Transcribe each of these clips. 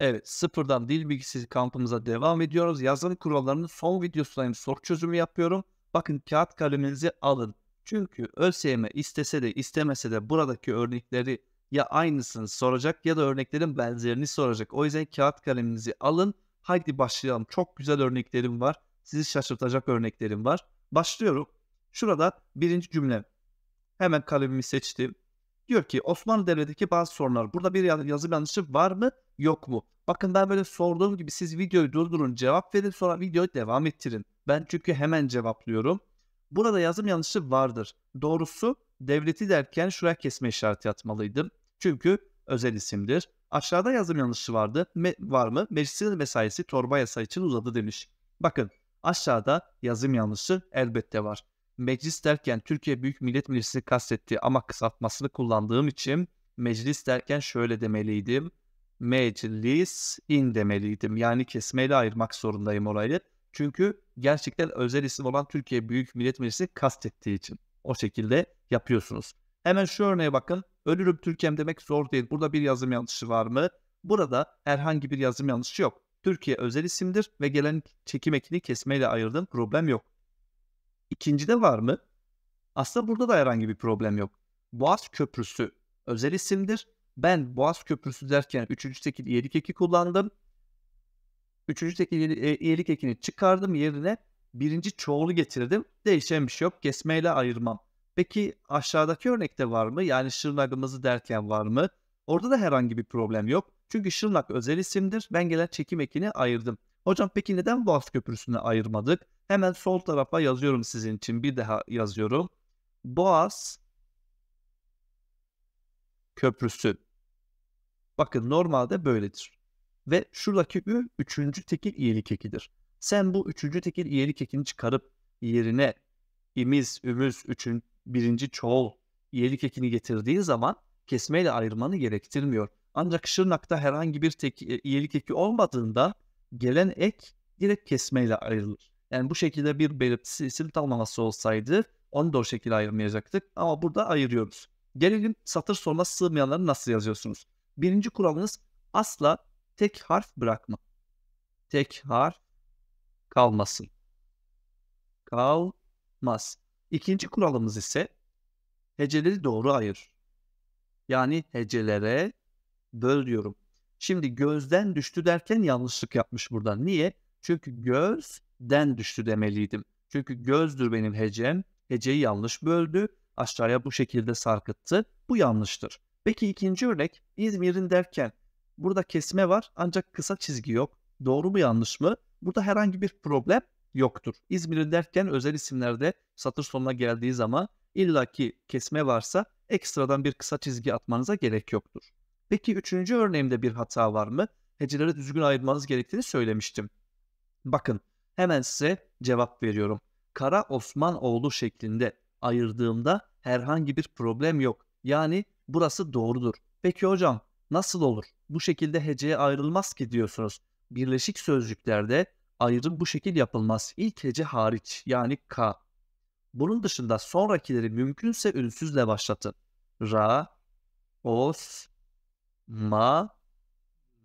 Evet sıfırdan dil bilgisi kampımıza devam ediyoruz. Yazılım kurallarının son videosundayım. Soru çözümü yapıyorum. Bakın kağıt kaleminizi alın. Çünkü ÖSYM istese de istemese de buradaki örnekleri ya aynısını soracak ya da örneklerin benzerini soracak. O yüzden kağıt kaleminizi alın. Haydi başlayalım. Çok güzel örneklerim var. Sizi şaşırtacak örneklerim var. Başlıyorum. Şurada birinci cümle. Hemen kalemimi seçtim. Diyor ki Osmanlı Devleti'ndeki bazı sorunlar. Burada bir yazım yanlışı var mı? yok mu? Bakın ben böyle sorduğum gibi siz videoyu durdurun cevap verin sonra videoyu devam ettirin. Ben çünkü hemen cevaplıyorum. Burada yazım yanlışı vardır. Doğrusu devleti derken şuraya kesme işareti atmalıydım. Çünkü özel isimdir. Aşağıda yazım yanlışı vardı. Me- var mı? Meclisin mesaisi torba yasa için uzadı demiş. Bakın aşağıda yazım yanlışı elbette var. Meclis derken Türkiye Büyük Millet Meclisi kastetti ama kısaltmasını kullandığım için meclis derken şöyle demeliydim meclis in demeliydim. Yani kesmeyle ayırmak zorundayım orayı. Çünkü gerçekten özel isim olan Türkiye Büyük Millet Meclisi kastettiği için o şekilde yapıyorsunuz. Hemen şu örneğe bakın. Ölürüm Türkiye'm demek zor değil. Burada bir yazım yanlışı var mı? Burada herhangi bir yazım yanlışı yok. Türkiye özel isimdir ve gelen çekim ekini kesmeyle ayırdım. Problem yok. İkincide var mı? Aslında burada da herhangi bir problem yok. Boğaz Köprüsü özel isimdir ben Boğaz Köprüsü derken 3. tekil iyilik eki kullandım. 3. tekil e, iyilik ekini çıkardım yerine birinci çoğulu getirdim. Değişen bir şey yok. Kesmeyle ayırmam. Peki aşağıdaki örnekte var mı? Yani şırnakımızı derken var mı? Orada da herhangi bir problem yok. Çünkü şırnak özel isimdir. Ben gelen çekim ekini ayırdım. Hocam peki neden Boğaz Köprüsü'nü ayırmadık? Hemen sol tarafa yazıyorum sizin için. Bir daha yazıyorum. Boğaz Köprüsü. Bakın normalde böyledir. Ve şuradaki ü üçüncü tekil iyilik ekidir. Sen bu üçüncü tekil iyilik ekini çıkarıp yerine imiz, ümüz, üçün, birinci çoğul iyilik ekini getirdiği zaman kesmeyle ayırmanı gerektirmiyor. Ancak Şırnak'ta herhangi bir tek, e, iyilik eki olmadığında gelen ek direkt kesmeyle ayrılır. Yani bu şekilde bir belirtisi isim tanımlaması olsaydı onu da o şekilde ayırmayacaktık. Ama burada ayırıyoruz. Gelelim satır sonuna sığmayanları nasıl yazıyorsunuz? birinci kuralınız asla tek harf bırakma. Tek harf kalmasın. Kalmaz. İkinci kuralımız ise heceleri doğru ayır. Yani hecelere böl diyorum. Şimdi gözden düştü derken yanlışlık yapmış burada. Niye? Çünkü gözden düştü demeliydim. Çünkü gözdür benim hecem. Heceyi yanlış böldü. Aşağıya bu şekilde sarkıttı. Bu yanlıştır. Peki ikinci örnek İzmir'in derken burada kesme var ancak kısa çizgi yok. Doğru mu yanlış mı? Burada herhangi bir problem yoktur. İzmir'in derken özel isimlerde satır sonuna geldiği zaman illaki kesme varsa ekstradan bir kısa çizgi atmanıza gerek yoktur. Peki üçüncü örneğimde bir hata var mı? Heceleri düzgün ayırmanız gerektiğini söylemiştim. Bakın hemen size cevap veriyorum. Kara Osmanoğlu şeklinde ayırdığımda herhangi bir problem yok. Yani burası doğrudur. Peki hocam nasıl olur? Bu şekilde heceye ayrılmaz ki diyorsunuz. Birleşik sözcüklerde ayrım bu şekil yapılmaz. İlk hece hariç yani K. Bunun dışında sonrakileri mümkünse ünsüzle başlatın. Ra, os, ma,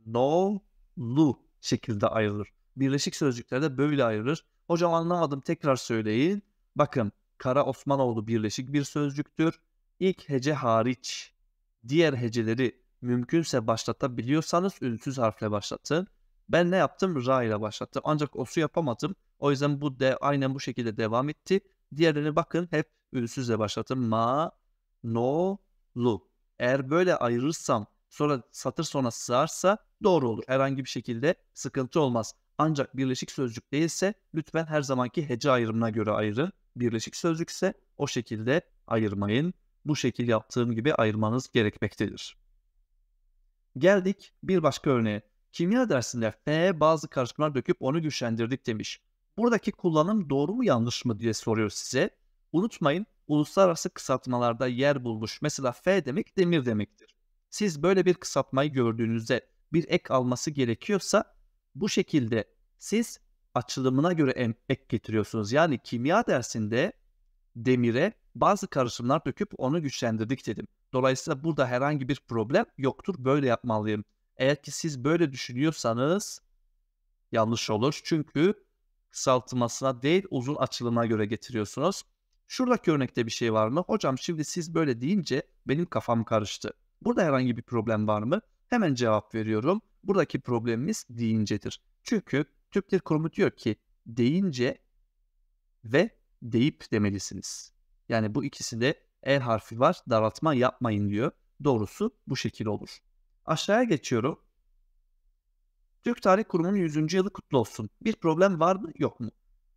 no, lu şekilde ayrılır. Birleşik sözcüklerde böyle ayrılır. Hocam anlamadım tekrar söyleyin. Bakın Kara Osmanoğlu birleşik bir sözcüktür ilk hece hariç diğer heceleri mümkünse başlatabiliyorsanız ünsüz harfle başlatın. Ben ne yaptım? Ra ile başlattım. Ancak osu yapamadım. O yüzden bu de aynen bu şekilde devam etti. Diğerlerine bakın hep ünsüzle başlattım. Ma, no, lu. Eğer böyle ayırırsam sonra satır sonra sığarsa doğru olur. Herhangi bir şekilde sıkıntı olmaz. Ancak birleşik sözcük değilse lütfen her zamanki hece ayrımına göre ayırın. Birleşik sözcükse o şekilde ayırmayın bu şekil yaptığım gibi ayırmanız gerekmektedir. Geldik bir başka örneğe. Kimya dersinde F bazı karışımlar döküp onu güçlendirdik demiş. Buradaki kullanım doğru mu yanlış mı diye soruyor size. Unutmayın uluslararası kısaltmalarda yer bulmuş. Mesela F demek demir demektir. Siz böyle bir kısaltmayı gördüğünüzde bir ek alması gerekiyorsa bu şekilde siz açılımına göre ek getiriyorsunuz. Yani kimya dersinde demire bazı karışımlar döküp onu güçlendirdik dedim. Dolayısıyla burada herhangi bir problem yoktur. Böyle yapmalıyım. Eğer ki siz böyle düşünüyorsanız yanlış olur. Çünkü kısaltılmasına değil uzun açılımına göre getiriyorsunuz. Şuradaki örnekte bir şey var mı? Hocam şimdi siz böyle deyince benim kafam karıştı. Burada herhangi bir problem var mı? Hemen cevap veriyorum. Buradaki problemimiz deyincedir. Çünkü Türk Dil Kurumu diyor ki deyince ve deyip demelisiniz. Yani bu ikisinde de E harfi var. Daraltma yapmayın diyor. Doğrusu bu şekil olur. Aşağıya geçiyorum. Türk Tarih Kurumu'nun 100. yılı kutlu olsun. Bir problem var mı yok mu?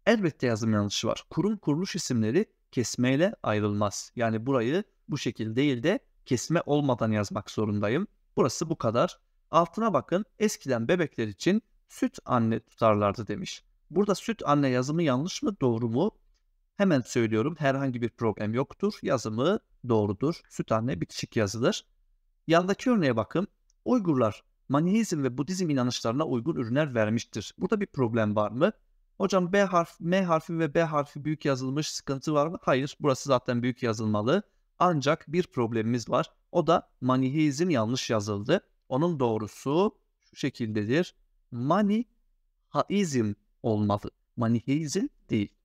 Elbette yazım yanlışı var. Kurum kuruluş isimleri kesmeyle ayrılmaz. Yani burayı bu şekil değil de kesme olmadan yazmak zorundayım. Burası bu kadar. Altına bakın eskiden bebekler için süt anne tutarlardı demiş. Burada süt anne yazımı yanlış mı doğru mu? Hemen söylüyorum herhangi bir problem yoktur. Yazımı doğrudur. Süt anne bitişik yazılır. Yandaki örneğe bakın. Uygurlar Manihizm ve Budizm inanışlarına uygun ürünler vermiştir. Burada bir problem var mı? Hocam B harf, M harfi ve B harfi büyük yazılmış sıkıntı var mı? Hayır burası zaten büyük yazılmalı. Ancak bir problemimiz var. O da manihizm yanlış yazıldı. Onun doğrusu şu şekildedir. Manihaizm olmalı. Manihizm değil.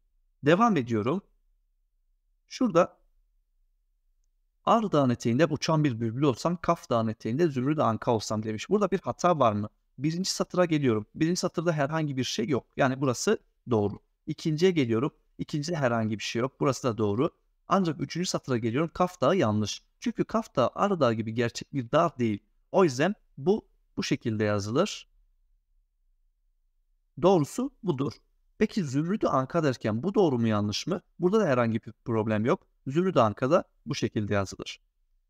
Devam ediyorum. Şurada Ar dağın eteğinde uçan bir bülbül olsam, Kaf dağın eteğinde zümrüt anka olsam demiş. Burada bir hata var mı? Birinci satıra geliyorum. Birinci satırda herhangi bir şey yok. Yani burası doğru. İkinciye geliyorum. İkincide herhangi bir şey yok. Burası da doğru. Ancak üçüncü satıra geliyorum. Kaf dağı yanlış. Çünkü Kaf dağı Ar dağı gibi gerçek bir dağ değil. O yüzden bu bu şekilde yazılır. Doğrusu budur. Peki Zümrüt'ü anka derken bu doğru mu yanlış mı? Burada da herhangi bir problem yok. Zümrüt Ankara bu şekilde yazılır.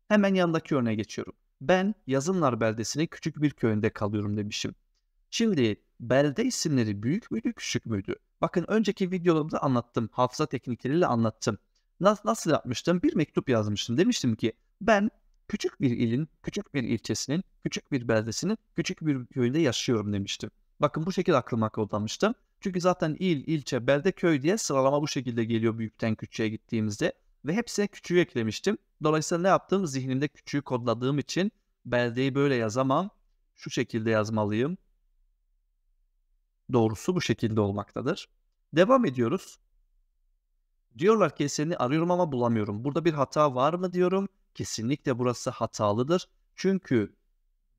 Hemen yanındaki örneğe geçiyorum. Ben Yazınlar beldesinin küçük bir köyünde kalıyorum demişim. Şimdi belde isimleri büyük müydü küçük müydü? Bakın önceki videolarımda anlattım. Hafıza teknikleriyle anlattım. Nasıl, nasıl yapmıştım? Bir mektup yazmıştım. Demiştim ki ben küçük bir ilin, küçük bir ilçesinin, küçük bir beldesinin, küçük bir köyünde yaşıyorum demiştim. Bakın bu şekilde aklıma kodlamıştım. Çünkü zaten il, ilçe, belde, köy diye sıralama bu şekilde geliyor büyükten küçüğe gittiğimizde. Ve hepsine küçüğü eklemiştim. Dolayısıyla ne yaptım? Zihnimde küçüğü kodladığım için beldeyi böyle yazamam. Şu şekilde yazmalıyım. Doğrusu bu şekilde olmaktadır. Devam ediyoruz. Diyorlar ki seni arıyorum ama bulamıyorum. Burada bir hata var mı diyorum. Kesinlikle burası hatalıdır. Çünkü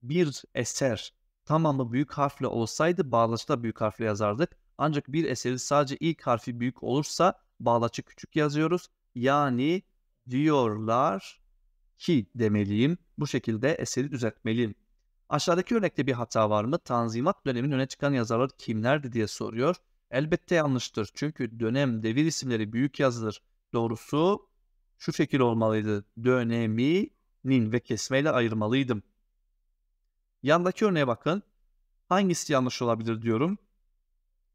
bir eser tamamı büyük harfle olsaydı bağlaçta büyük harfle yazardık. Ancak bir eseri sadece ilk harfi büyük olursa bağlaçı küçük yazıyoruz. Yani diyorlar ki demeliyim. Bu şekilde eseri düzeltmeliyim. Aşağıdaki örnekte bir hata var mı? Tanzimat dönemin öne çıkan yazarlar kimlerdi diye soruyor. Elbette yanlıştır. Çünkü dönem devir isimleri büyük yazılır. Doğrusu şu şekil olmalıydı. Dönemi nin ve kesmeyle ayırmalıydım. Yandaki örneğe bakın. Hangisi yanlış olabilir diyorum.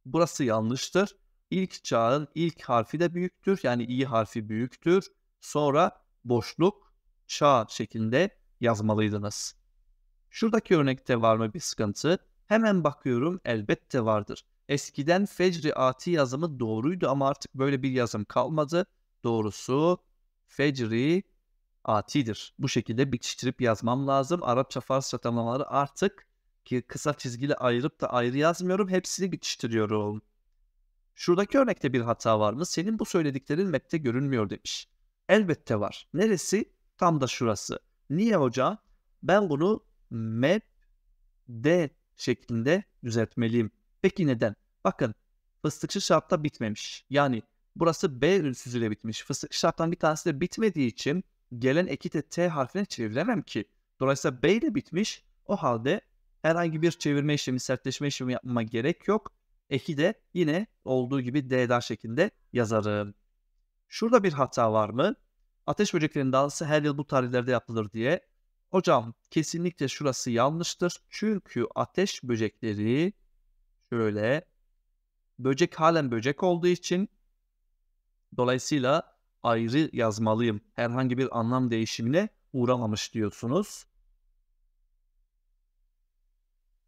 Burası yanlıştır. İlk çağın ilk harfi de büyüktür. Yani i harfi büyüktür. Sonra boşluk çağ şeklinde yazmalıydınız. Şuradaki örnekte var mı bir sıkıntı? Hemen bakıyorum elbette vardır. Eskiden fecri ati yazımı doğruydu ama artık böyle bir yazım kalmadı. Doğrusu fecri atidir. Bu şekilde bitiştirip yazmam lazım. Arapça Farsça tamlamaları artık kısa çizgili ayırıp da ayrı yazmıyorum. Hepsini bitiştiriyorum. Şuradaki örnekte bir hata var mı? Senin bu söylediklerin map'te görünmüyor demiş. Elbette var. Neresi? Tam da şurası. Niye hocam? Ben bunu map d şeklinde düzeltmeliyim. Peki neden? Bakın fıstıkçı şartta bitmemiş. Yani burası B ünsüzüyle bitmiş. Fıstıkçı şarttan bir tanesi de bitmediği için gelen eki de T harfine çeviremem ki. Dolayısıyla B ile bitmiş. O halde herhangi bir çevirme işlemi, sertleşme işlemi yapmama gerek yok. Eki de yine olduğu gibi D'dar şeklinde yazarım. Şurada bir hata var mı? Ateş böceklerinin dansı her yıl bu tarihlerde yapılır diye. Hocam kesinlikle şurası yanlıştır. Çünkü ateş böcekleri şöyle böcek halen böcek olduğu için dolayısıyla ayrı yazmalıyım. Herhangi bir anlam değişimine uğramamış diyorsunuz.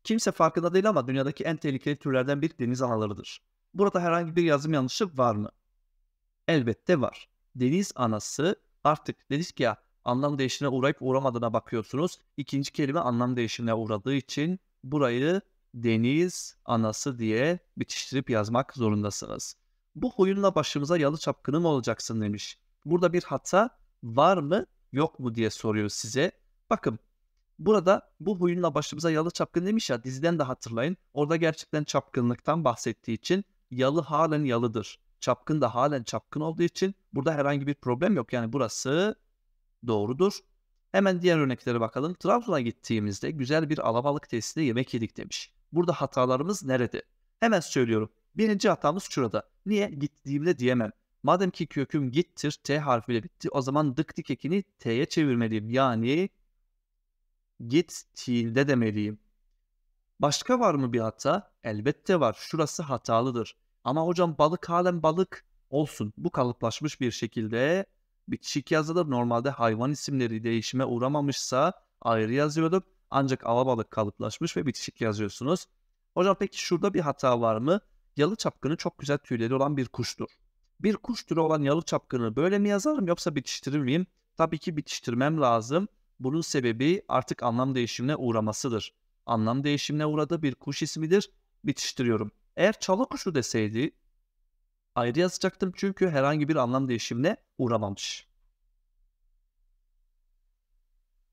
Kimse farkında değil ama dünyadaki en tehlikeli türlerden bir deniz analarıdır. Burada herhangi bir yazım yanlışı var mı? Elbette var. Deniz anası artık dedik ya anlam değişimine uğrayıp uğramadığına bakıyorsunuz. İkinci kelime anlam değişimine uğradığı için burayı deniz anası diye bitiştirip yazmak zorundasınız. Bu huyunla başımıza yalı çapkını mı olacaksın demiş. Burada bir hata var mı yok mu diye soruyor size. Bakın Burada bu huyunla başımıza yalı çapkın demiş ya diziden de hatırlayın. Orada gerçekten çapkınlıktan bahsettiği için yalı halen yalıdır. Çapkın da halen çapkın olduğu için burada herhangi bir problem yok. Yani burası doğrudur. Hemen diğer örneklere bakalım. Trabzon'a gittiğimizde güzel bir alabalık tesisinde yemek yedik demiş. Burada hatalarımız nerede? Hemen söylüyorum. Birinci hatamız şurada. Niye? Gittiğimde diyemem. Madem ki köküm gittir, T harfiyle bitti. O zaman dık dik ekini T'ye çevirmeliyim. Yani Git gittiğinde demeliyim. Başka var mı bir hata? Elbette var. Şurası hatalıdır. Ama hocam balık halen balık olsun. Bu kalıplaşmış bir şekilde bitişik yazılır. Normalde hayvan isimleri değişime uğramamışsa ayrı yazıyorduk. Ancak alabalık kalıplaşmış ve bitişik yazıyorsunuz. Hocam peki şurada bir hata var mı? Yalı çapkını çok güzel tüyleri olan bir kuştur. Bir kuş türü olan yalı çapkını böyle mi yazarım yoksa bitiştirir miyim? Tabii ki bitiştirmem lazım. Bunun sebebi artık anlam değişimine uğramasıdır. Anlam değişimine uğradı bir kuş ismidir. Bitiştiriyorum. Eğer çalı kuşu deseydi ayrı yazacaktım çünkü herhangi bir anlam değişimine uğramamış.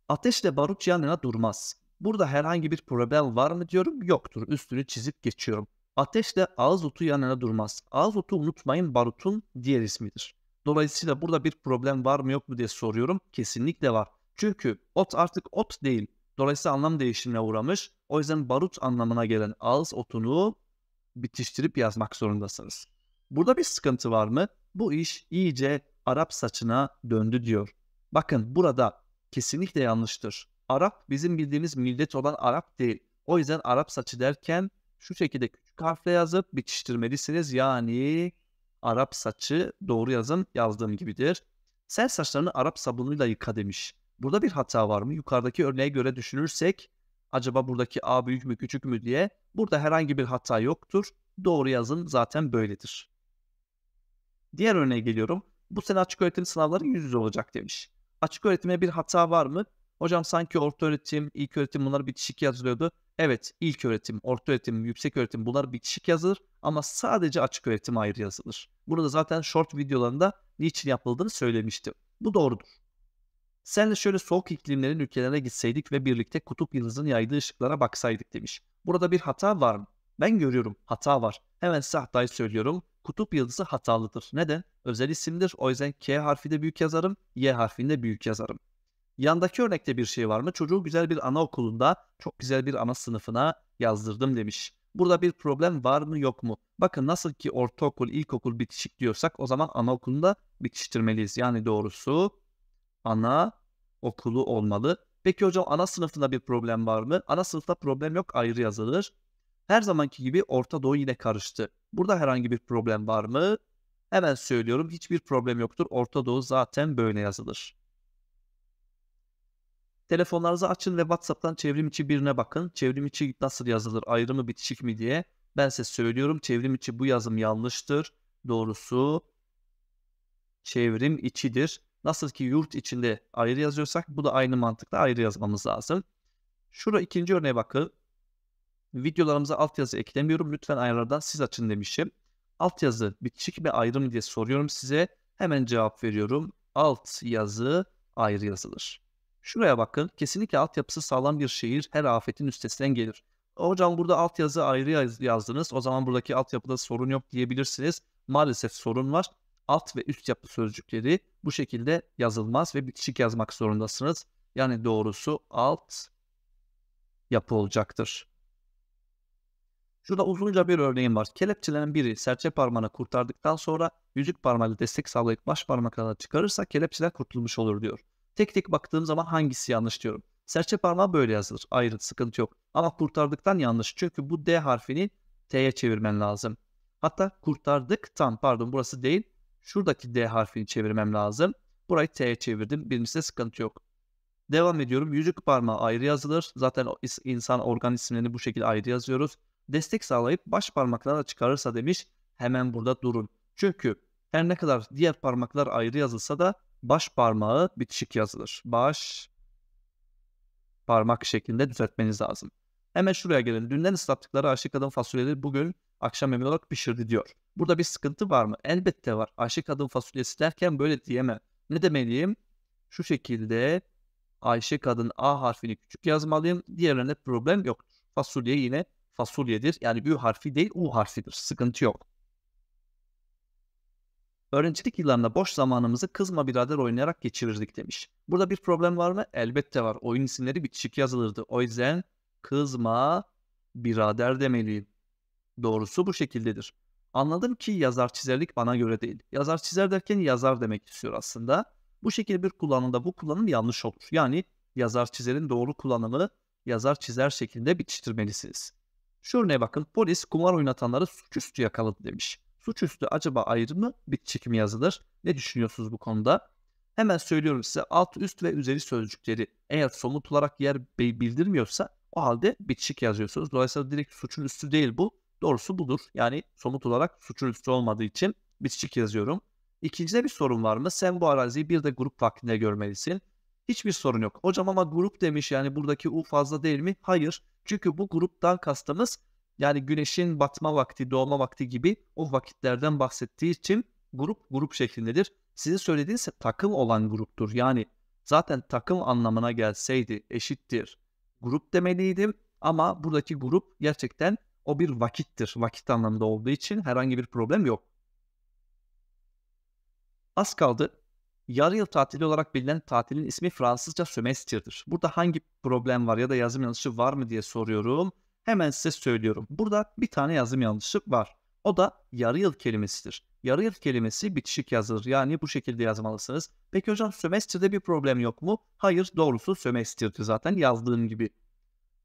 Ateşle barut yanına durmaz. Burada herhangi bir problem var mı diyorum. Yoktur. Üstünü çizip geçiyorum. Ateşle ağız otu yanına durmaz. Ağız otu unutmayın barutun diğer ismidir. Dolayısıyla burada bir problem var mı yok mu diye soruyorum. Kesinlikle var. Çünkü ot artık ot değil. Dolayısıyla anlam değişimine uğramış. O yüzden barut anlamına gelen ağız otunu bitiştirip yazmak zorundasınız. Burada bir sıkıntı var mı? Bu iş iyice Arap saçına döndü diyor. Bakın burada kesinlikle yanlıştır. Arap bizim bildiğimiz millet olan Arap değil. O yüzden Arap saçı derken şu şekilde küçük harfle yazıp bitiştirmelisiniz. Yani Arap saçı doğru yazın yazdığım gibidir. Sen saçlarını Arap sabunuyla yıka demiş. Burada bir hata var mı? Yukarıdaki örneğe göre düşünürsek acaba buradaki A büyük mü küçük mü diye burada herhangi bir hata yoktur. Doğru yazın zaten böyledir. Diğer örneğe geliyorum. Bu sene açık öğretim sınavları yüz yüze olacak demiş. Açık öğretime bir hata var mı? Hocam sanki orta öğretim, ilk öğretim bunlar bitişik yazılıyordu. Evet ilk öğretim, orta öğretim, yüksek öğretim bunlar bitişik yazılır ama sadece açık öğretim ayrı yazılır. Burada zaten short videolarında niçin yapıldığını söylemiştim. Bu doğrudur. Sen de şöyle soğuk iklimlerin ülkelerine gitseydik ve birlikte kutup yıldızının yaydığı ışıklara baksaydık demiş. Burada bir hata var mı? Ben görüyorum hata var. Hemen size hatayı söylüyorum. Kutup yıldızı hatalıdır. Neden? Özel isimdir. O yüzden K harfi de büyük yazarım. Y harfinde büyük yazarım. Yandaki örnekte bir şey var mı? Çocuğu güzel bir anaokulunda, çok güzel bir ana sınıfına yazdırdım demiş. Burada bir problem var mı yok mu? Bakın nasıl ki ortaokul, ilkokul bitişik diyorsak o zaman anaokulunda bitiştirmeliyiz. Yani doğrusu ana okulu olmalı. Peki hocam ana sınıfında bir problem var mı? Ana sınıfta problem yok ayrı yazılır. Her zamanki gibi Orta Doğu yine karıştı. Burada herhangi bir problem var mı? Hemen söylüyorum hiçbir problem yoktur. Orta Doğu zaten böyle yazılır. Telefonlarınızı açın ve WhatsApp'tan çevrim içi birine bakın. Çevrim içi nasıl yazılır? Ayrı mı bitişik mi diye. Ben size söylüyorum çevrim içi bu yazım yanlıştır. Doğrusu çevrim içidir. Nasıl ki yurt içinde ayrı yazıyorsak bu da aynı mantıkla ayrı yazmamız lazım. Şurada ikinci örneğe bakın. Videolarımıza altyazı eklemiyorum. Lütfen ayarlardan siz açın demişim. Altyazı bitişik mi ayrı mı diye soruyorum size. Hemen cevap veriyorum. Alt yazı ayrı yazılır. Şuraya bakın. Kesinlikle altyapısı sağlam bir şehir her afetin üstesinden gelir. Hocam burada altyazı ayrı yazdınız. O zaman buradaki altyapıda sorun yok diyebilirsiniz. Maalesef sorun var alt ve üst yapı sözcükleri bu şekilde yazılmaz ve bitişik yazmak zorundasınız. Yani doğrusu alt yapı olacaktır. Şurada uzunca bir örneğim var. Kelepçelerin biri serçe parmağını kurtardıktan sonra yüzük parmağıyla destek sağlayıp baş parmak çıkarırsa kelepçeler kurtulmuş olur diyor. Tek tek baktığım zaman hangisi yanlış diyorum. Serçe parmağı böyle yazılır. Ayrı sıkıntı yok. Ama kurtardıktan yanlış. Çünkü bu D harfini T'ye çevirmen lazım. Hatta kurtardıktan pardon burası değil Şuradaki D harfini çevirmem lazım. Burayı T'ye çevirdim. Birincisinde sıkıntı yok. Devam ediyorum. Yüzük parmağı ayrı yazılır. Zaten insan organ isimlerini bu şekilde ayrı yazıyoruz. Destek sağlayıp baş parmaklarla çıkarırsa demiş hemen burada durun. Çünkü her ne kadar diğer parmaklar ayrı yazılsa da baş parmağı bitişik yazılır. Baş parmak şeklinde düzeltmeniz lazım. Hemen şuraya gelin. Dünden ıslattıkları aşık kadın fasulyeleri bugün akşam yemeği olarak pişirdi diyor. Burada bir sıkıntı var mı? Elbette var. Ayşe kadın fasulyesi derken böyle diyemem. Ne demeliyim? Şu şekilde Ayşe kadın A harfini küçük yazmalıyım. Diğerlerinde problem yok. Fasulye yine fasulyedir. Yani büyük harfi değil U harfidir. Sıkıntı yok. Öğrencilik yıllarında boş zamanımızı kızma birader oynayarak geçirirdik demiş. Burada bir problem var mı? Elbette var. Oyun isimleri bitişik yazılırdı. O yüzden kızma birader demeliyim. Doğrusu bu şekildedir. Anladım ki yazar çizerlik bana göre değil. Yazar çizer derken yazar demek istiyor aslında. Bu şekilde bir kullanımda bu kullanım yanlış olur. Yani yazar çizerin doğru kullanımı yazar çizer şeklinde bitiştirmelisiniz. Şu örneğe bakın polis kumar oynatanları suçüstü yakaladı demiş. Suçüstü acaba ayrı mı bitişik mi yazılır? Ne düşünüyorsunuz bu konuda? Hemen söylüyorum size alt üst ve üzeri sözcükleri eğer somut olarak yer bildirmiyorsa o halde bitişik yazıyorsunuz. Dolayısıyla direkt suçun üstü değil bu Doğrusu budur. Yani somut olarak suçun üstü olmadığı için bitişik yazıyorum. İkincide bir sorun var mı? Sen bu araziyi bir de grup vaktinde görmelisin. Hiçbir sorun yok. Hocam ama grup demiş yani buradaki U fazla değil mi? Hayır. Çünkü bu gruptan kastımız yani güneşin batma vakti, doğma vakti gibi o vakitlerden bahsettiği için grup grup şeklindedir. Sizin söylediğiniz takım olan gruptur. Yani zaten takım anlamına gelseydi eşittir grup demeliydim ama buradaki grup gerçekten o bir vakittir. Vakit anlamında olduğu için herhangi bir problem yok. Az kaldı. Yarı yıl tatili olarak bilinen tatilin ismi Fransızca sömestrdir. Burada hangi problem var ya da yazım yanlışı var mı diye soruyorum. Hemen size söylüyorum. Burada bir tane yazım yanlışı var. O da yarı yıl kelimesidir. Yarı yıl kelimesi bitişik yazılır. Yani bu şekilde yazmalısınız. Peki hocam sömestrde bir problem yok mu? Hayır doğrusu sömestrdi zaten yazdığım gibi.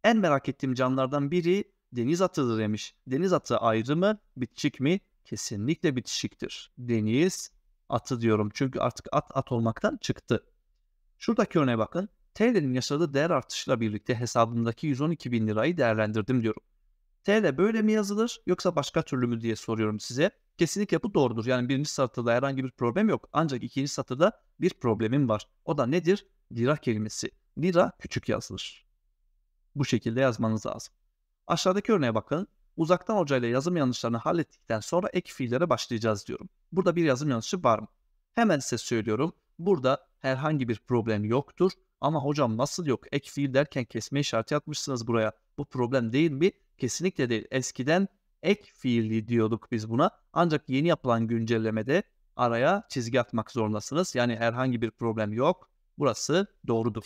En merak ettiğim canlardan biri deniz atıdır demiş. Deniz atı ayrı mı, bitişik mi? Kesinlikle bitişiktir. Deniz atı diyorum çünkü artık at at olmaktan çıktı. Şuradaki örneğe bakın. TL'nin yaşadığı değer artışıyla birlikte hesabımdaki 112 bin lirayı değerlendirdim diyorum. TL böyle mi yazılır yoksa başka türlü mü diye soruyorum size. Kesinlikle bu doğrudur. Yani birinci satırda herhangi bir problem yok. Ancak ikinci satırda bir problemim var. O da nedir? Lira kelimesi. Lira küçük yazılır. Bu şekilde yazmanız lazım. Aşağıdaki örneğe bakın. Uzaktan hocayla yazım yanlışlarını hallettikten sonra ek fiillere başlayacağız diyorum. Burada bir yazım yanlışı var mı? Hemen size söylüyorum. Burada herhangi bir problem yoktur. Ama hocam nasıl yok? Ek fiil derken kesme işareti atmışsınız buraya. Bu problem değil mi? Kesinlikle değil. Eskiden ek fiilli diyorduk biz buna. Ancak yeni yapılan güncellemede araya çizgi atmak zorundasınız. Yani herhangi bir problem yok. Burası doğrudur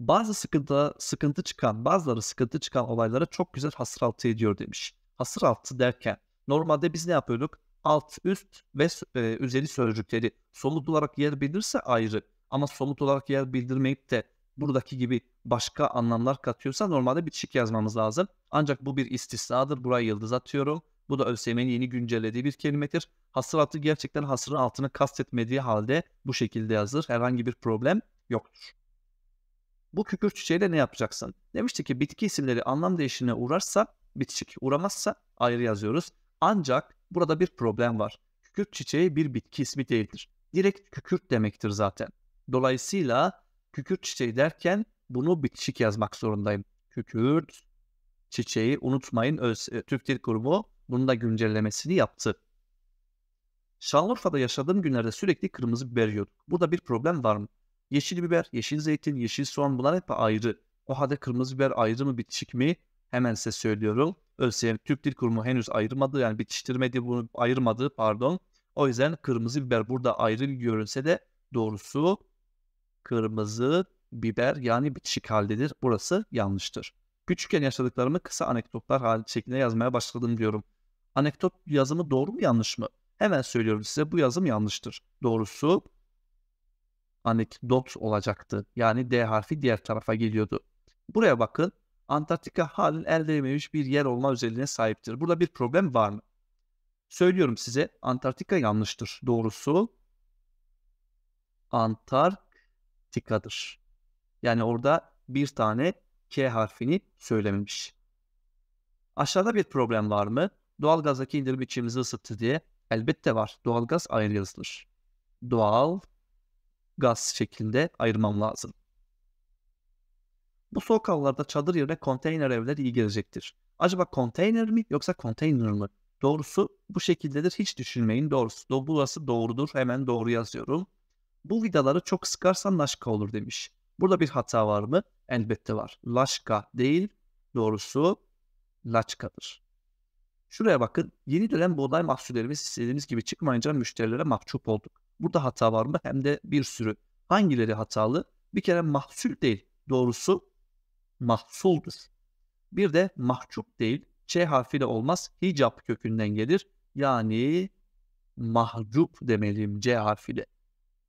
bazı sıkıntı, sıkıntı çıkan, bazıları sıkıntı çıkan olaylara çok güzel hasır altı ediyor demiş. hasır altı derken normalde biz ne yapıyorduk? Alt, üst ve e, üzeri sözcükleri somut olarak yer bildirse ayrı ama somut olarak yer bildirmeyip de buradaki gibi başka anlamlar katıyorsa normalde bir bitişik yazmamız lazım. Ancak bu bir istisnadır. Buraya yıldız atıyorum. Bu da ÖSYM'nin yeni güncellediği bir kelimedir. altı gerçekten hasırın altını kastetmediği halde bu şekilde yazılır. Herhangi bir problem yoktur. Bu kükürt çiçeğiyle ne yapacaksın? Demişti ki bitki isimleri anlam değişine uğrarsa bitişik, uğramazsa ayrı yazıyoruz. Ancak burada bir problem var. Kükürt çiçeği bir bitki ismi değildir. Direkt kükürt demektir zaten. Dolayısıyla kükürt çiçeği derken bunu bitişik yazmak zorundayım. Kükürt çiçeği unutmayın Öz, e, Türk Dil Kurumu bunun da güncellemesini yaptı. Şanlıurfa'da yaşadığım günlerde sürekli kırmızı biber yiyorduk. Burada bir problem var mı? Yeşil biber, yeşil zeytin, yeşil soğan bunlar hep ayrı. O halde kırmızı biber ayrı mı bitişik mi? Hemen size söylüyorum. ÖSYM Türk Dil Kurumu henüz ayırmadı yani bitiştirmedi bunu ayırmadı pardon. O yüzden kırmızı biber burada ayrı görünse de doğrusu kırmızı biber yani bitişik haldedir. Burası yanlıştır. Küçükken yaşadıklarımı kısa anekdotlar hali şeklinde yazmaya başladım diyorum. Anekdot yazımı doğru mu yanlış mı? Hemen söylüyorum size bu yazım yanlıştır. Doğrusu anekdot olacaktı. Yani D harfi diğer tarafa geliyordu. Buraya bakın. Antarktika halen elde edilmemiş bir yer olma özelliğine sahiptir. Burada bir problem var mı? Söylüyorum size Antarktika yanlıştır. Doğrusu Antarktika'dır. Yani orada bir tane K harfini söylememiş. Aşağıda bir problem var mı? Doğalgazdaki indirim içimizi ısıttı diye. Elbette var. Doğalgaz ayrı yazılır. Doğal gaz şeklinde ayırmam lazım. Bu soğuk havalarda çadır yerine konteyner evler iyi gelecektir. Acaba konteyner mi yoksa konteyner mı? Doğrusu bu şekildedir hiç düşünmeyin doğrusu. Do burası doğrudur hemen doğru yazıyorum. Bu vidaları çok sıkarsan laşka olur demiş. Burada bir hata var mı? Elbette var. Laşka değil doğrusu laçkadır. Şuraya bakın. Yeni dönem buğday mahsullerimiz istediğimiz gibi çıkmayınca müşterilere mahcup olduk. Burada hata var mı? Hem de bir sürü. Hangileri hatalı? Bir kere mahsul değil. Doğrusu mahsuldur. Bir de mahcup değil. Ç harfiyle olmaz. Hicap kökünden gelir. Yani mahcup demeliyim C harfiyle.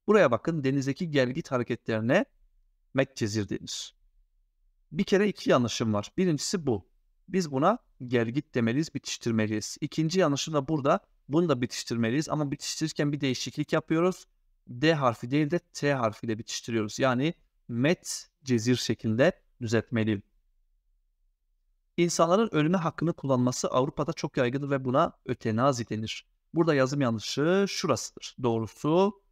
Buraya bakın denizdeki gelgit hareketlerine Mekcezir denir. Bir kere iki yanlışım var. Birincisi bu. Biz buna gelgit demeliyiz, bitiştirmeliyiz. İkinci yanlışım da burada. Bunu da bitiştirmeliyiz ama bitiştirirken bir değişiklik yapıyoruz. D harfi değil de T harfiyle bitiştiriyoruz. Yani met cezir şeklinde düzeltmeliyim. İnsanların ölüme hakkını kullanması Avrupa'da çok yaygındır ve buna ötenazi denir. Burada yazım yanlışı şurasıdır. Doğrusu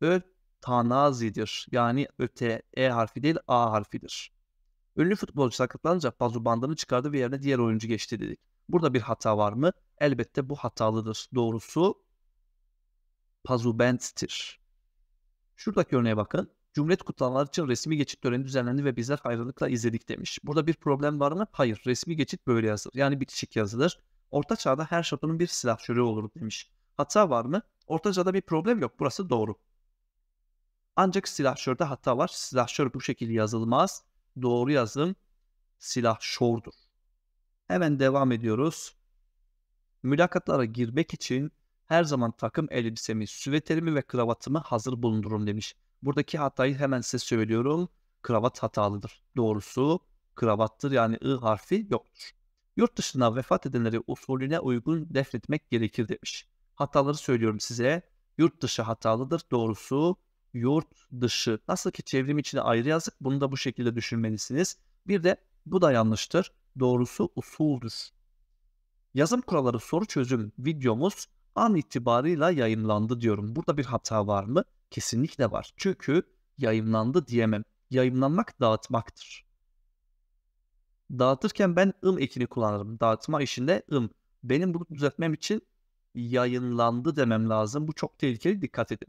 ötanazidir. Yani öte E harfi değil A harfidir. Ünlü futbolcu sakatlanınca Pazu bandını çıkardı ve yerine diğer oyuncu geçti dedik. Burada bir hata var mı? Elbette bu hatalıdır. Doğrusu Pazu Bent'tir. Şuradaki örneğe bakın. Cumhuriyet kutlamalar için resmi geçit töreni düzenlendi ve bizler hayranlıkla izledik demiş. Burada bir problem var mı? Hayır. Resmi geçit böyle yazılır. Yani bitişik yazılır. Orta çağda her şatonun bir silahşörü olur demiş. Hata var mı? Orta çağda bir problem yok. Burası doğru. Ancak silahşörde hata var. Silahşör bu şekilde yazılmaz. Doğru yazın. Silah şordur. Hemen devam ediyoruz. Mülakatlara girmek için her zaman takım elbisemi, süveterimi ve kravatımı hazır bulundurum demiş. Buradaki hatayı hemen size söylüyorum. Kravat hatalıdır. Doğrusu kravattır yani ı harfi yoktur. Yurt dışına vefat edenleri usulüne uygun defnetmek gerekir demiş. Hataları söylüyorum size. Yurt dışı hatalıdır. Doğrusu yurt dışı nasıl ki çevrim içine ayrı yazık, bunu da bu şekilde düşünmelisiniz. Bir de bu da yanlıştır. Doğrusu usuldür. Yazım kuralları soru çözüm videomuz an itibarıyla yayınlandı diyorum. Burada bir hata var mı? Kesinlikle var. Çünkü yayınlandı diyemem. Yayınlanmak dağıtmaktır. Dağıtırken ben ım ekini kullanırım. Dağıtma işinde ım. Benim bunu düzeltmem için yayınlandı demem lazım. Bu çok tehlikeli. Dikkat edin.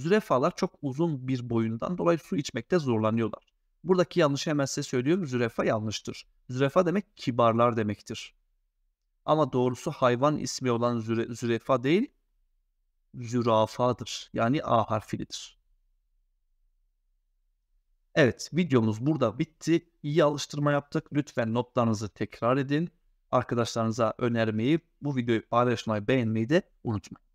Zürefalar çok uzun bir boyundan dolayı su içmekte zorlanıyorlar. Buradaki yanlışı hemen size söylüyorum. Zürefa yanlıştır. Zürefa demek kibarlar demektir. Ama doğrusu hayvan ismi olan züre, zürefa değil, zürafadır. Yani A harflidir. Evet, videomuz burada bitti. İyi alıştırma yaptık. Lütfen notlarınızı tekrar edin. Arkadaşlarınıza önermeyi, bu videoyu paylaşmayı, beğenmeyi de unutmayın.